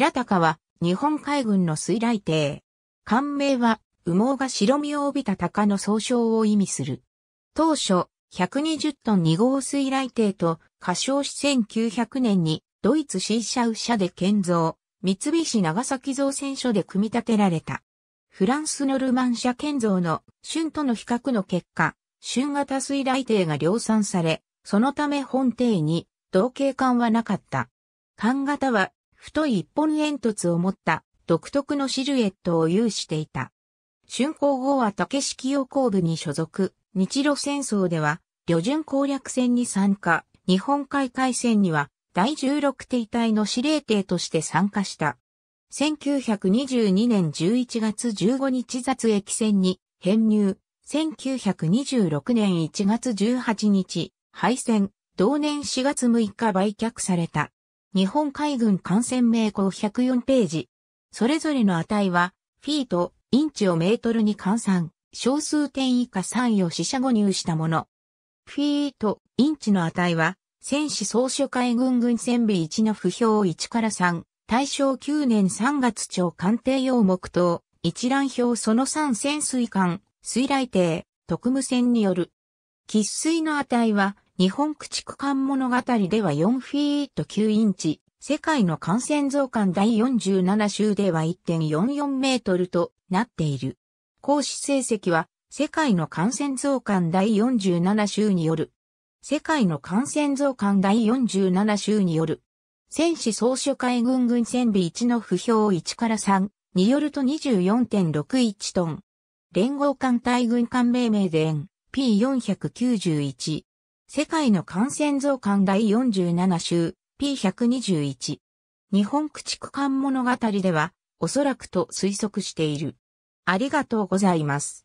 白鷹は日本海軍の水雷艇。艦名は羽毛が白身を帯びた鷹の総称を意味する。当初、120トン2号水雷艇と仮称し1900年にドイツシーシャウ社で建造、三菱長崎造船所で組み立てられた。フランスのルマン社建造の春との比較の結果、春型水雷艇が量産され、そのため本艇に同型艦はなかった。艦型は太い一本煙突を持った独特のシルエットを有していた。竣工後は竹式要工部に所属、日露戦争では、旅順攻略戦に参加、日本海海戦には、第16艇隊の司令艇として参加した。1922年11月15日雑駅戦に編入。1926年1月18日、敗戦。同年4月6日売却された。日本海軍艦船名簿104ページ。それぞれの値は、フィート、インチをメートルに換算、小数点以下3位を四捨五入したもの。フィート、インチの値は、戦士総書海軍軍船備1の不評1から3、大正9年3月朝艦艇用木刀、一覧表その3潜水艦、水雷艇、特務船による。喫水の値は、日本駆逐艦物語では4フィート9インチ、世界の艦船増艦第47週では1.44メートルとなっている。講師成績は、世界の艦船増艦第47週による。世界の艦船増艦第47週による。戦士総書海軍軍船備1の不評1から3によると24.61トン。連合艦隊軍艦命名伝 P491。世界の感染増刊第47週 P121。日本駆逐艦物語では、おそらくと推測している。ありがとうございます。